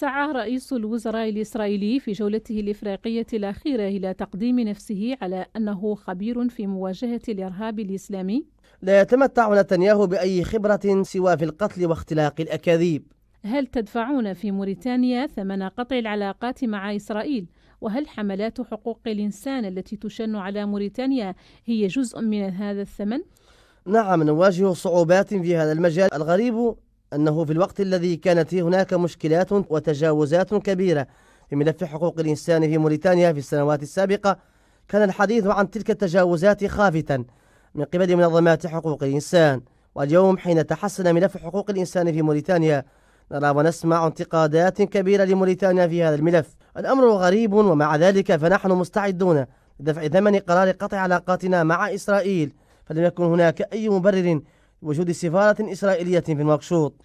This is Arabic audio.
سعى رئيس الوزراء الإسرائيلي في جولته الإفريقية الأخيرة إلى تقديم نفسه على أنه خبير في مواجهة الإرهاب الإسلامي لا يتمتع نتنياهو بأي خبرة سوى في القتل واختلاق الأكاذيب هل تدفعون في موريتانيا ثمن قطع العلاقات مع إسرائيل؟ وهل حملات حقوق الإنسان التي تشن على موريتانيا هي جزء من هذا الثمن؟ نعم نواجه صعوبات في هذا المجال الغريب أنه في الوقت الذي كانت هناك مشكلات وتجاوزات كبيرة في ملف حقوق الإنسان في موريتانيا في السنوات السابقة كان الحديث عن تلك التجاوزات خافتا من قبل منظمات حقوق الإنسان واليوم حين تحسن ملف حقوق الإنسان في موريتانيا نرى ونسمع انتقادات كبيرة لموريتانيا في هذا الملف الأمر غريب ومع ذلك فنحن مستعدون لدفع ثمن قرار قطع علاقاتنا مع إسرائيل فلم يكن هناك أي مبرر وجود سفارة إسرائيلية في المقشوط